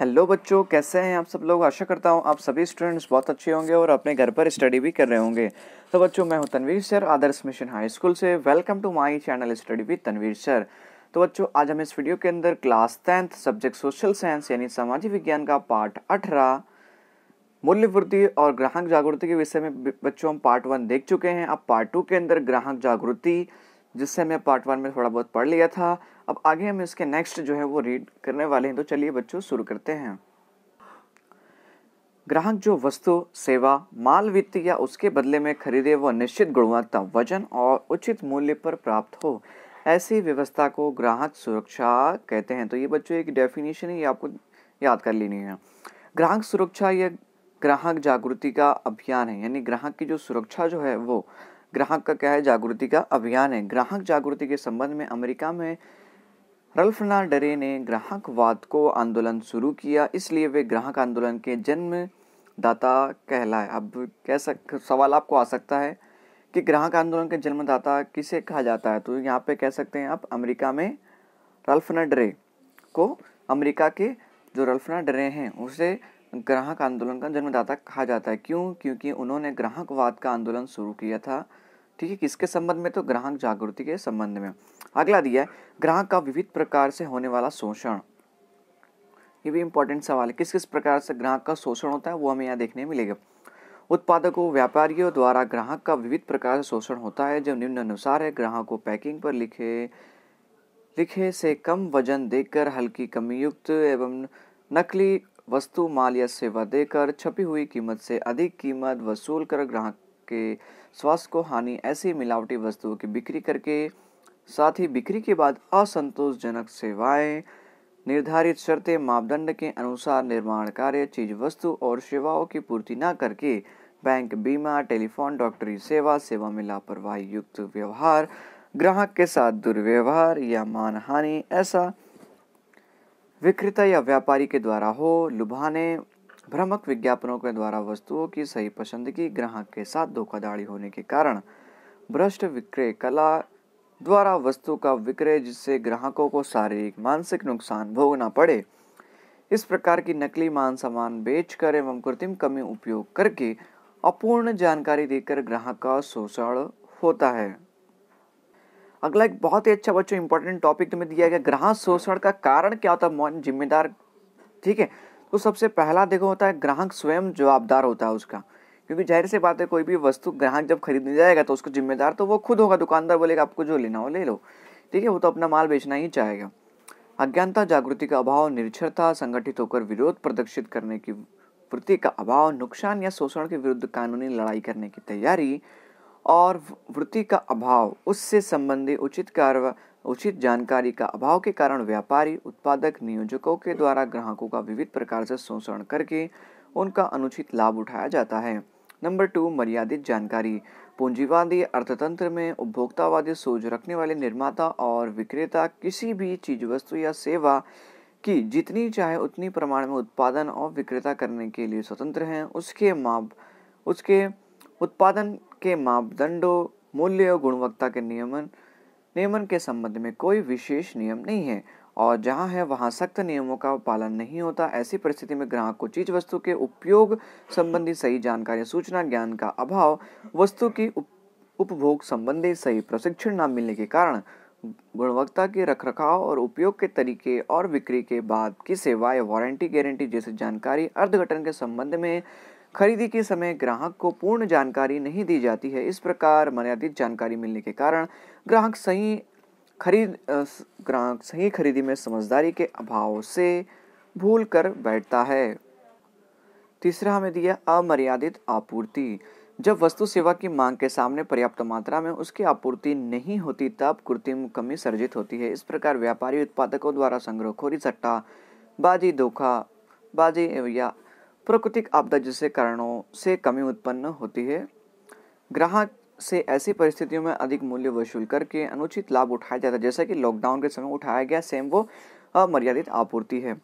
hello बच्चों कैसे हैं आप सब लोग आशा करता हूँ आप सभी स्टूडेंट्स बहुत अच्छे होंगे और अपने घर पर स्टडी भी कर रहे होंगे तो बच्चों मैं हूँ Tanveer sir Adarsh mission high school से welcome to my channel study with Tanveer sir तो बच्चों आज हम इस वीडियो के अंदर class tenth subject social science यानी सामाजिक विज्ञान का पार्ट अठारह मूल्य वृद्धि और ग्राहक जागृति के विषय में बच्चों हम पार्ट वन देख चुके हैं अब पार्ट टू के अंदर ग्राहक जागृति जिससे हमें पार्ट वन में थोड़ा बहुत पढ़ लिया था अब आगे हम इसके नेक्स्ट जो है वो रीड करने वाले हैं तो चलिए बच्चों शुरू करते हैं ग्राहक जो वस्तु सेवा माल वित्त या उसके बदले में खरीदे वह निश्चित गुणवत्ता वजन और उचित मूल्य पर प्राप्त हो ऐसी व्यवस्था को ग्राहक सुरक्षा कहते हैं तो ये बच्चों एक डेफिनेशन ही आपको याद कर लेनी है ग्राहक सुरक्षा या ग्राहक जागृति का अभियान है यानी ग्राहक की जो सुरक्षा जो है वो ग्राहक का क्या है जागृति का अभियान है ग्राहक जागृति के संबंध में अमेरिका में रल्फना डरे ने ग्राहकवाद को आंदोलन शुरू किया इसलिए वे ग्राहक आंदोलन के जन्मदाता कहलाए अब कह सक सवाल आपको आ सकता है कि ग्राहक आंदोलन के जन्मदाता किसे कहा जाता है तो यहाँ पे कह सकते हैं आप अमेरिका में रल्फना डरे को अमेरिका के जो रल्फना डरे हैं उसे ग्राहक आंदोलन का जन्मदाता कहा जाता है क्यों क्योंकि उन्होंने ग्राहकवाद का आंदोलन शुरू किया था ठीक है किसके संबंध में तो ग्राहक जागृति के संबंध में अगला दिया है ग्राहक का विविध प्रकार से होने वाला शोषण ये भी इंपॉर्टेंट सवाल है किस किस प्रकार से ग्राहक का शोषण होता है वो हमें यहाँ देखने मिलेगा उत्पादकों व्यापारियों द्वारा ग्राहक का विविध प्रकार से शोषण होता है जो निम्न अनुसार है ग्राहक को पैकिंग पर लिखे लिखे से कम वजन देकर हल्की कमी युक्त एवं नकली वस्तु माल या सेवा देकर छपी हुई कीमत से अधिक कीमत वसूल कर ग्राहक के स्वास्थ्य को हानि ऐसी मिलावटी वस्तुओं की बिक्री करके साथ ही बिक्री के बाद असंतोषजनक सेवाएं निर्धारित शर्तें मापदंड के अनुसार निर्माण कार्य चीज वस्तु और सेवाओं की पूर्ति न करके बैंक बीमा टेलीफोन डॉक्टरी सेवा सेवा में लापरवाही युक्त व्यवहार ग्राहक के साथ दुर्व्यवहार या मानहानि ऐसा विक्रेता या व्यापारी के द्वारा हो लुभाने भ्रमक विज्ञापनों के द्वारा वस्तुओं की सही पसंदगी ग्राहक के साथ धोखाधड़ी होने के कारण भ्रष्ट विक्रय कला द्वारा वस्तु का विक्रय जिससे ग्राहकों को शारीरिक मानसिक नुकसान भोगना पड़े इस प्रकार की नकली मान सामान बेच कर एवं कृत्रिम कमी उपयोग करके अपूर्ण जानकारी देकर ग्राहक का शोषण होता है अगला एक बहुत ही अच्छा बच्चों इंपॉर्टेंट टॉपिक तुम्हें दिया गया ग्राहक शोषण का कारण क्या होता है जिम्मेदार ठीक है तो सबसे पहला देखो होता है ग्राहक स्वयं जवाबदार होता है उसका क्योंकि जाहिर सी बात है कोई भी वस्तु ग्राहक जब खरीदने जाएगा तो उसको जिम्मेदार तो वो खुद होगा दुकानदार बोलेगा आपको जो लेना हो ले लो ठीक है वो तो अपना माल बेचना ही चाहेगा अज्ञानता जागृति का अभाव निरक्षरता संगठित होकर विरोध प्रदर्शित करने की वृत्ति का अभाव नुकसान या शोषण के विरुद्ध कानूनी लड़ाई करने की तैयारी और वृत्ति का अभाव उससे संबंधित उचित कार्य उचित जानकारी का अभाव के कारण व्यापारी उत्पादक नियोजकों के द्वारा ग्राहकों का विविध प्रकार से शोषण करके उनका अनुचित लाभ उठाया जाता है नंबर टू मर्यादित जानकारी पूंजीवादी अर्थतंत्र में उपभोक्तावादी सोच रखने वाले निर्माता और विक्रेता किसी भी चीज वस्तु या सेवा की जितनी चाहे उतनी प्रमाण में उत्पादन और विक्रेता करने के लिए स्वतंत्र हैं उसके माप उसके उत्पादन के मापदंडों मूल्य और गुणवत्ता के नियमन नियमन के संबंध में कोई विशेष नियम नहीं है और जहां है वहां सख्त नियमों का पालन नहीं होता ऐसी परिस्थिति में ग्राहक को चीज वस्तु के उपयोग संबंधी सही जानकारी सूचना ज्ञान का अभाव वस्तु की उपभोग संबंधी सही प्रशिक्षण न मिलने के कारण गुणवत्ता के रखरखाव और उपयोग के तरीके और बिक्री के बाद की सेवाएं वारंटी गारंटी जैसी जानकारी अर्थघटन के संबंध में खरीदी के समय ग्राहक को पूर्ण जानकारी नहीं दी जाती है इस प्रकार मर्यादित जानकारी मिलने के कारण ग्राहक सही खरीद ग्राहक सही खरीदी में समझदारी के अभाव से भूल कर बैठता है तीसरा हमें दिया अमर्यादित आपूर्ति जब वस्तु सेवा की मांग के सामने पर्याप्त मात्रा में उसकी आपूर्ति नहीं होती तब कृत्रिम कमी सर्जित होती है इस प्रकार व्यापारी उत्पादकों द्वारा संग्रहखोरी सट्टा बाजी धोखा बाजी या प्राकृतिक आपदा जैसे कारणों से कमी उत्पन्न होती है ग्राहक से ऐसी परिस्थितियों में अधिक मूल्य वसूल करके अनुचित लाभ उठाया जाता है जैसा कि लॉकडाउन के समय उठाया गया सेम वो अमर्यादित आपूर्ति है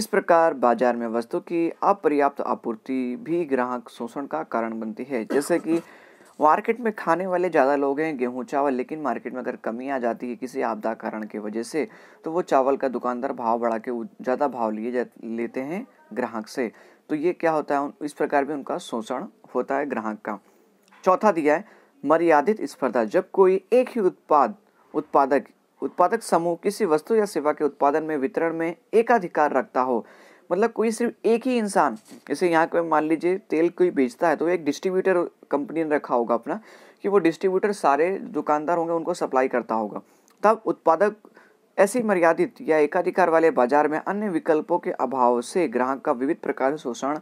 इस प्रकार बाजार में वस्तु की अपर्याप्त आपूर्ति भी ग्राहक शोषण का कारण बनती है जैसे कि मार्केट में खाने वाले ज़्यादा लोग हैं गेहूँ चावल लेकिन मार्केट में अगर कमी आ जाती है किसी आपदा कारण की वजह से तो वो चावल का दुकानदार भाव बढ़ा के ज़्यादा भाव लिए जा लेते हैं ग्राहक से तो ये क्या होता है इस प्रकार भी उनका शोषण होता है ग्राहक का चौथा दिया है मर्यादित स्पर्धा जब कोई एक ही उत्पाद उत्पादक उत्पादक समूह किसी वस्तु या सेवा के उत्पादन में वितरण में एकाधिकार रखता हो मतलब कोई सिर्फ एक ही इंसान जैसे यहाँ पे मान लीजिए तेल कोई बेचता है तो एक डिस्ट्रीब्यूटर कंपनी ने रखा होगा अपना कि वो डिस्ट्रीब्यूटर सारे दुकानदार होंगे उनको सप्लाई करता होगा तब उत्पादक ऐसी मर्यादित या एकाधिकार वाले बाजार में अन्य विकल्पों के अभाव से ग्राहक का विविध प्रकार से शोषण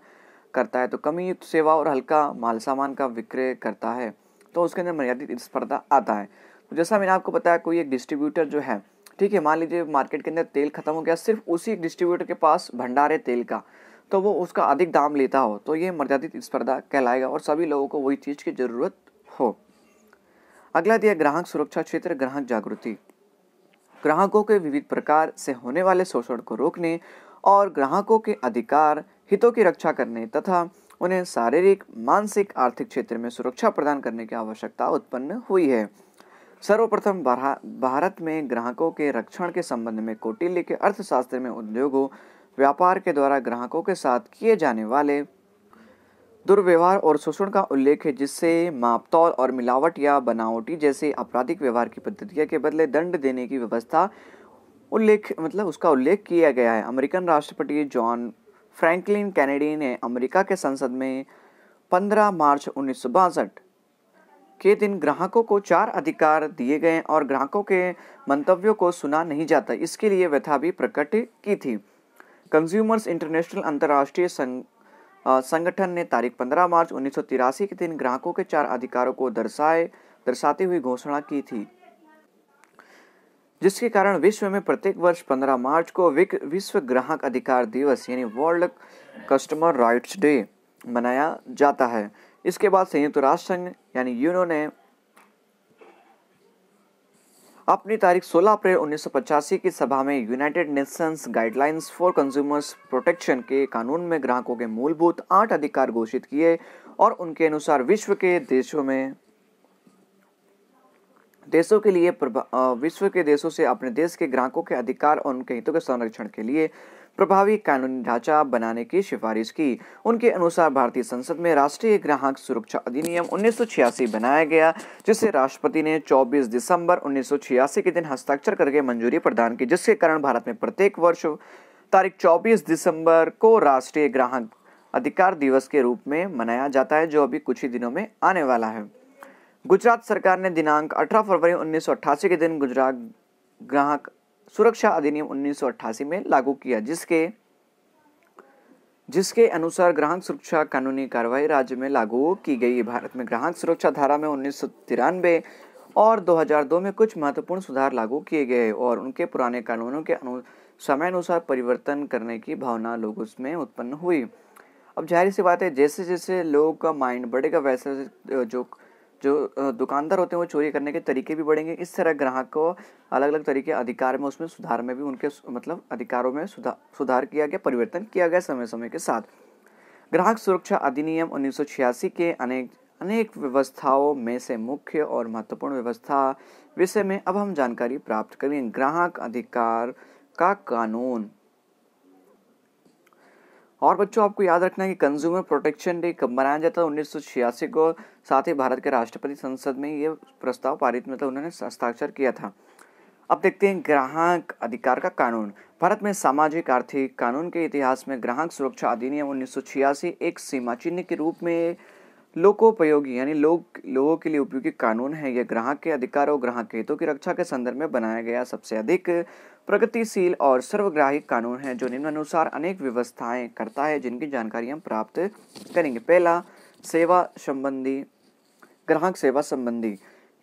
करता है तो कमी युक्त सेवा और हल्का माल सामान का विक्रय करता है तो उसके अंदर मर्यादित स्पर्धा आता है तो जैसा मैंने आपको बताया कोई एक डिस्ट्रीब्यूटर जो है ठीक है मान लीजिए मार्केट के अंदर तेल खत्म हो गया सिर्फ उसी डिस्ट्रीब्यूटर के पास भंडार है तेल का तो वो उसका अधिक दाम लेता हो तो ये मर्यादित स्पर्धा कहलाएगा और सभी लोगों को वही चीज़ की ज़रूरत हो अगला दिया ग्राहक सुरक्षा क्षेत्र ग्राहक जागृति ग्राहकों के विविध प्रकार से होने वाले शोषण को रोकने और ग्राहकों के अधिकार हितों की रक्षा करने तथा उन्हें शारीरिक मानसिक आर्थिक क्षेत्र में सुरक्षा प्रदान करने की आवश्यकता उत्पन्न हुई है सर्वप्रथम भारत में ग्राहकों के रक्षण के संबंध में कौटिल्य के अर्थशास्त्र में उद्योगों व्यापार के द्वारा ग्राहकों के साथ किए जाने वाले दुर्व्यवहार और शोषण का उल्लेख है जिससे मापतौल और मिलावट या बनावटी जैसे आपराधिक व्यवहार की पद्धतियों के बदले दंड देने की व्यवस्था उल्लेख मतलब उसका उल्लेख किया गया है अमेरिकन राष्ट्रपति जॉन फ्रैंकलिन कैनेडी ने अमेरिका के संसद में 15 मार्च उन्नीस के दिन ग्राहकों को चार अधिकार दिए गए और ग्राहकों के मंतव्यों को सुना नहीं जाता इसके लिए व्यथा भी प्रकट की थी कंज्यूमर्स इंटरनेशनल अंतर्राष्ट्रीय संघ संगठन ने तारीख 15 मार्च उन्नीस के दिन ग्राहकों के चार अधिकारों को दर्शाए दर्शाते हुए घोषणा की थी जिसके कारण विश्व में प्रत्येक वर्ष 15 मार्च को विश्व ग्राहक अधिकार दिवस यानी वर्ल्ड कस्टमर राइट्स डे मनाया जाता है इसके बाद संयुक्त राष्ट्र संघ यानी यूनो ने अपनी तारीख 16 अप्रैल उन्नीस की सभा में United Nations guidelines for consumers protection के कानून में ग्राहकों के मूलभूत आठ अधिकार घोषित किए और उनके अनुसार विश्व के देशों में देशों के लिए विश्व के देशों से अपने देश के ग्राहकों के अधिकार और उनके हितों के संरक्षण के लिए प्रभावी कानूनी ढांचा बनाने की सिफारिश की उनके अनुसार भारतीय संसद में राष्ट्रीय ग्राहक सुरक्षा अधिनियम उन्नीस बनाया गया जिसे राष्ट्रपति ने चौबीस दिसंबर उन्नीस के दिन हस्ताक्षर करके मंजूरी प्रदान की जिसके कारण भारत में प्रत्येक वर्ष तारीख 24 दिसंबर को राष्ट्रीय ग्राहक अधिकार दिवस के रूप में मनाया जाता है जो अभी कुछ ही दिनों में आने वाला है गुजरात सरकार ने दिनांक 18 फरवरी 1988 के दिन गुजरात ग्राहक सुरक्षा अधिनियम 1988 में लागू किया जिसके जिसके अनुसार ग्राहक सुरक्षा कानूनी कार्रवाई राज्य में लागू की गई भारत में ग्राहक सुरक्षा धारा में उन्नीस और 2002 में कुछ महत्वपूर्ण सुधार लागू किए गए और उनके पुराने कानूनों के अनु समय अनुसार परिवर्तन करने की भावना लोगों में उत्पन्न हुई अब जाहिर सी बात है जैसे जैसे लोगों का माइंड बढ़ेगा वैसे जो जो दुकानदार होते हैं वो चोरी करने के तरीके भी बढ़ेंगे इस तरह ग्राहक को अलग अलग तरीके अधिकार में उसमें सुधार में भी उनके मतलब अधिकारों में सुधार सुधार किया गया परिवर्तन किया गया समय समय के साथ ग्राहक सुरक्षा अधिनियम उन्नीस के अनेक अनेक व्यवस्थाओं में से मुख्य और महत्वपूर्ण व्यवस्था विषय में अब हम जानकारी प्राप्त करें ग्राहक अधिकार का कानून और बच्चों आपको याद रखना है कि कंज्यूमर प्रोटेक्शन डे कब मनाया जाता है उन्नीस को साथ ही भारत के राष्ट्रपति संसद में ये प्रस्ताव पारित मतलब उन्होंने हस्ताक्षर किया था अब देखते हैं ग्राहक अधिकार का कानून भारत में सामाजिक आर्थिक कानून के इतिहास में ग्राहक सुरक्षा अधिनियम उन्नीस एक सीमा चिन्ह के रूप में लोकोपयोगी यानी लोग लोगों के लिए उपयोगी कानून है यह ग्राहक के अधिकार और ग्राहक हितों की रक्षा के संदर्भ में बनाया गया सबसे अधिक प्रगतिशील और सर्वग्राही कानून है जो निम्नानुसार अनेक व्यवस्थाएं करता है जिनकी जानकारी हम प्राप्त करेंगे पहला सेवा संबंधी ग्राहक सेवा संबंधी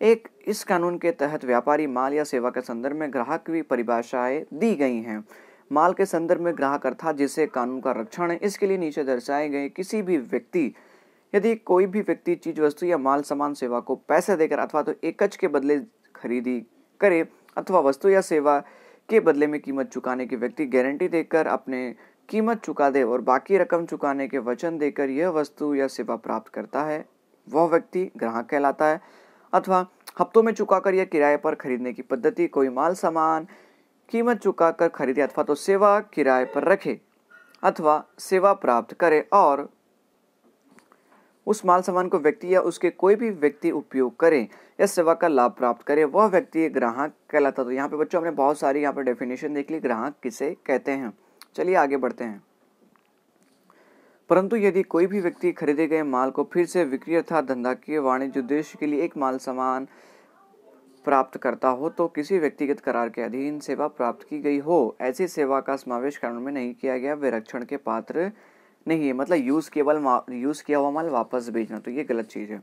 एक इस कानून के तहत व्यापारी माल या सेवा के संदर्भ में ग्राहक की परिभाषाएं दी गई हैं माल के संदर्भ में ग्राहक अर्थात जिसे कानून का रक्षण है इसके लिए नीचे दर्शाए गए किसी भी व्यक्ति यदि कोई भी व्यक्ति चीज वस्तु या माल सामान सेवा को पैसे देकर अथवा तो एकच के बदले खरीदी करे अथवा वस्तु या सेवा के बदले में कीमत चुकाने की व्यक्ति गारंटी देकर अपने कीमत चुका दे और बाकी रकम चुकाने के वचन देकर यह वस्तु या सेवा प्राप्त करता है वह व्यक्ति ग्राहक कहलाता है अथवा हफ्तों में चुकाकर या किराए पर खरीदने की पद्धति कोई माल सामान कीमत चुका कर खरीदे अथवा तो सेवा किराए पर रखे अथवा सेवा प्राप्त करे और उस माल सामान को व्यक्ति या उसके कोई भी व्यक्ति उपयोग करे या सेवा का लाभ प्राप्त करे वह व्यक्ति ग्राहक कहलाता तो यहाँ पे बच्चों हमने बहुत सारी यहाँ पर डेफिनेशन देख ली ग्राहक किसे कहते हैं चलिए आगे बढ़ते हैं परंतु यदि कोई भी व्यक्ति खरीदे गए माल को फिर से बिक्री अर्थात धंधा के वाणिज्य उद्देश्य के लिए एक माल सामान प्राप्त करता हो तो किसी व्यक्तिगत करार के अधीन सेवा प्राप्त की गई हो ऐसी सेवा का समावेश कानून में नहीं किया गया विरक्षण के पात्र नहीं है मतलब यूज़ केवल यूज़ किया हुआ माल वापस भेजना तो ये गलत चीज़ है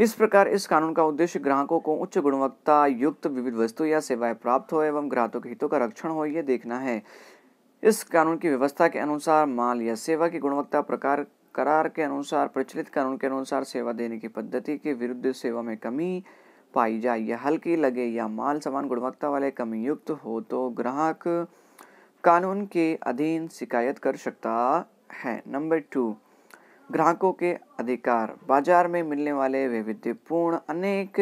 इस प्रकार इस कानून का उद्देश्य ग्राहकों को उच्च गुणवत्ता युक्त विविध वस्तु या सेवाएं प्राप्त हो एवं ग्राहकों के हितों का रक्षण हो यह देखना है इस कानून की व्यवस्था के अनुसार माल या सेवा की गुणवत्ता प्रकार करार के अनुसार प्रचलित कानून के अनुसार सेवा देने की पद्धति के विरुद्ध सेवा में कमी पाई जाए या हल्की लगे या माल समान गुणवत्ता वाले कमी युक्त हो तो ग्राहक कानून के अधीन शिकायत कर सकता है नंबर टू ग्राहकों के अधिकार बाजार में मिलने वाले वैविध्यपूर्ण अनेक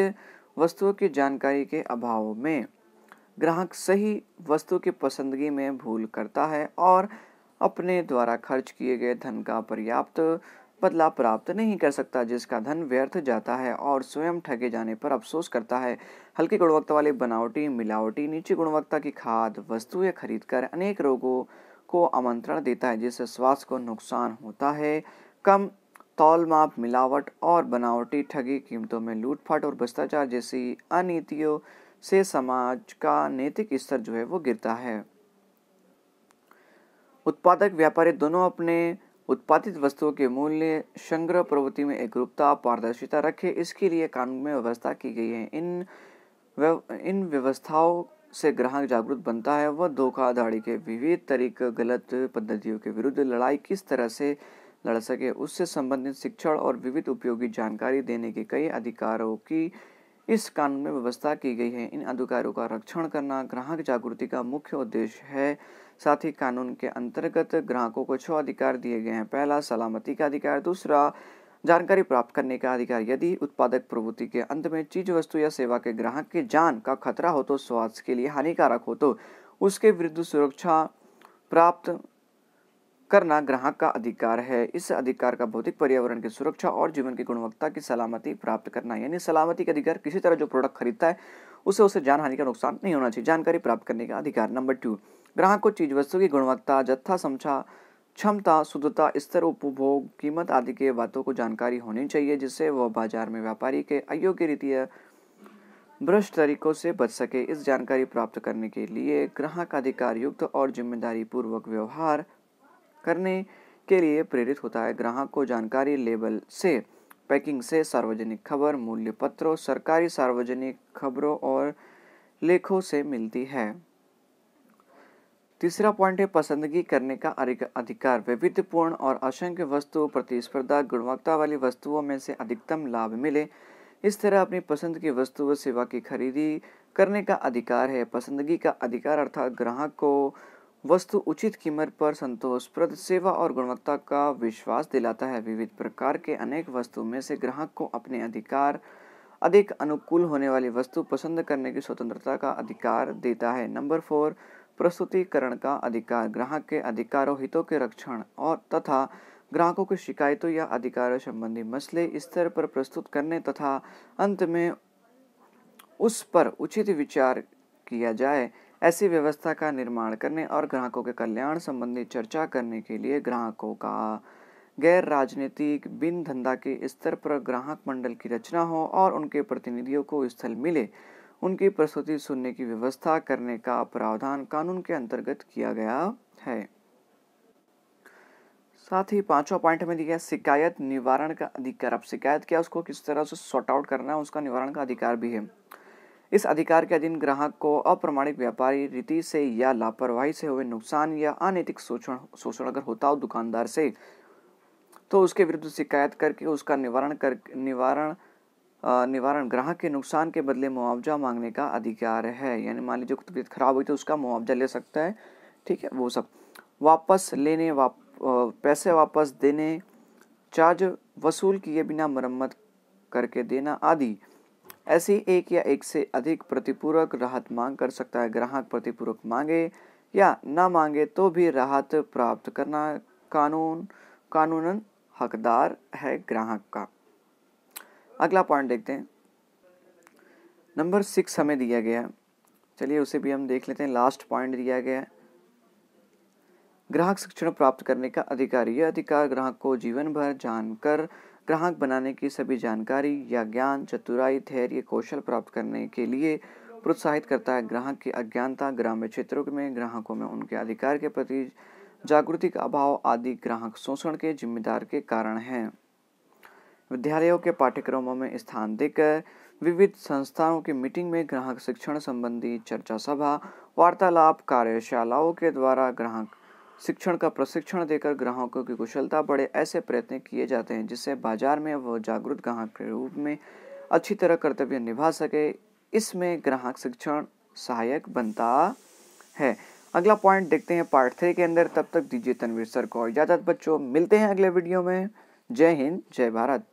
वस्तुओं की जानकारी के अभाव में ग्राहक सही वस्तु की पसंदगी में भूल करता है और अपने द्वारा खर्च किए गए धन का पर्याप्त बदला प्राप्त नहीं कर सकता जिसका धन व्यर्थ जाता है और स्वयं ठगे जाने पर अफसोस करता है हल्की गुणवत्ता वाले बनावटी मिलावटी नीची गुणवत्ता की खाद वस्तुएं खरीदकर अनेक रोगों को आमंत्रण देता है जिससे स्वास्थ्य को नुकसान होता है कम तौल माप मिलावट और बनावटी ठगी कीमतों में लूटफाट और भ्रष्टाचार जैसी अनीतियों से समाज का नैतिक स्तर जो है वो गिरता है उत्पादक व्यापारी दोनों अपने उत्पादित वस्तुओं के मूल्य संग्रह प्रवृत्ति में एकरूपता पारदर्शिता रखे इसके लिए कानून में व्यवस्था की गई है इन इन व्यवस्थाओं से ग्राहक जागरूक बनता है वह धोखाधड़ी के विविध तरीके गलत पद्धतियों के विरुद्ध लड़ाई किस तरह से लड़ सके उससे संबंधित शिक्षण और विविध उपयोगी जानकारी देने के कई अधिकारों की इस कानून में व्यवस्था की गई है इन अधिकारों का रक्षण करना ग्राहक जागृति का मुख्य उद्देश्य है साथ ही कानून के अंतर्गत ग्राहकों को छह अधिकार दिए गए हैं पहला सलामती का अधिकार दूसरा जानकारी प्राप्त करने का अधिकार यदि उत्पादक प्रवृत्ति के अंत में चीज वस्तु या सेवा के ग्राहक की जान का खतरा हो तो स्वास्थ्य के लिए हानिकारक हो तो उसके विरुद्ध सुरक्षा प्राप्त करना ग्राहक का अधिकार है इस अधिकार का भौतिक पर्यावरण की सुरक्षा और जीवन की गुणवत्ता की सलामती प्राप्त करना यानी सलामती का अधिकार किसी तरह जो प्रोडक्ट खरीदता है उसे उसे जान हानि का नुकसान नहीं होना चाहिए जानकारी प्राप्त करने का अधिकार नंबर टू ग्राहक को चीज वस्तु की गुणवत्ता जत्था समझा क्षमता शुद्धता स्तर उपभोग कीमत आदि के बातों को जानकारी होनी चाहिए जिससे वह बाजार में व्यापारी के अयोग्य रीति भ्रष्ट तरीकों से बच सके इस जानकारी प्राप्त करने के लिए ग्राहक अधिकार युक्त और जिम्मेदारी पूर्वक व्यवहार करने के लिए प्रेरित होता है ग्राहक को जानकारी लेबल से पैकिंग से सार्वजनिक खबर मूल्य पत्रों सरकारी सार्वजनिक खबरों और लेखों से मिलती है तीसरा पॉइंट है पसंदगी करने का अधिकार वैविध्यपूर्ण और असंख्य वस्तु प्रतिस्पर्धा गुणवत्ता वाली वस्तुओं में से अधिकतम लाभ मिले इस तरह अपनी पसंद की वस्तु व सेवा की खरीदी करने का अधिकार है पसंदगी का अधिकार अर्थात ग्राहक को वस्तु उचित कीमत पर संतोषप्रद सेवा और गुणवत्ता का विश्वास दिलाता है विविध प्रकार के अनेक वस्तु में से ग्राहक को अपने अधिकार अधिक अनुकूल होने वाली वस्तु पसंद करने की स्वतंत्रता का अधिकार देता है नंबर फोर प्रस्तुतिकरण का अधिकार ग्राहक के अधिकारों हितों के रक्षण और तथा ग्राहकों की शिकायतों या अधिकारों संबंधी मसले स्तर पर प्रस्तुत करने तथा अंत में उस पर उचित विचार किया जाए ऐसी व्यवस्था का निर्माण करने और ग्राहकों के कल्याण संबंधी चर्चा करने के लिए ग्राहकों का गैर राजनीतिक बिन धंधा के स्तर पर ग्राहक मंडल की रचना हो और उनके प्रतिनिधियों को स्थल मिले उनकी प्रस्तुति सुनने की व्यवस्था करने का प्रावधान कानून के अंतर्गत किया गया है साथ ही पांचवा पॉइंट में दिया शिकायत निवारण का अधिकार अब शिकायत क्या उसको किस तरह से सॉर्ट आउट करना है उसका निवारण का अधिकार भी है इस अधिकार के अधीन ग्राहक को अप्रमाणिक व्यापारी रीति से या लापरवाही से हुए नुकसान या अनैतिक शोषण शोषण अगर होता हो दुकानदार से तो उसके विरुद्ध शिकायत करके उसका निवारण कर निवारण निवारण ग्राहक के नुकसान के बदले मुआवजा मांगने का अधिकार है यानी मान लीजिए तबीयत खराब हुई तो उसका मुआवजा ले सकता है ठीक है वो सब वापस लेने वाप पैसे वापस देने चार्ज वसूल किए बिना मरम्मत करके देना आदि ऐसी एक या एक से अधिक प्रतिपूरक राहत मांग कर सकता है ग्राहक प्रतिपूरक मांगे या ना मांगे तो भी राहत प्राप्त करना कानून कानूनन हकदार है ग्राहक का अगला पॉइंट देखते हैं नंबर सिक्स हमें दिया गया है चलिए उसे भी हम देख लेते हैं लास्ट पॉइंट दिया गया है ग्राहक शिक्षण प्राप्त करने का अधिकार यह अधिकार ग्राहक को जीवन भर जानकर ग्राहक बनाने की सभी जानकारी या ज्ञान चतुराई धैर्य कौशल प्राप्त करने के लिए प्रोत्साहित करता है ग्राहक की अज्ञानता ग्रामीण क्षेत्रों में ग्राहकों में उनके अधिकार के प्रति जागृति का अभाव आदि ग्राहक शोषण के जिम्मेदार के कारण हैं विद्यालयों के पाठ्यक्रमों में स्थान देकर विविध संस्थाओं की मीटिंग में ग्राहक शिक्षण संबंधी चर्चा सभा वार्तालाप कार्यशालाओं के द्वारा ग्राहक शिक्षण का प्रशिक्षण देकर ग्राहकों की कुशलता बढ़े ऐसे प्रयत्न किए जाते हैं जिससे बाजार में वह जागरूक ग्राहक के रूप में अच्छी तरह कर्तव्य निभा सके इसमें ग्राहक शिक्षण सहायक बनता है अगला पॉइंट देखते हैं पार्ट थ्री के अंदर तब तक दीजिए तनवीर सर को इजाज़त बच्चों मिलते हैं अगले वीडियो में जय हिंद जय भारत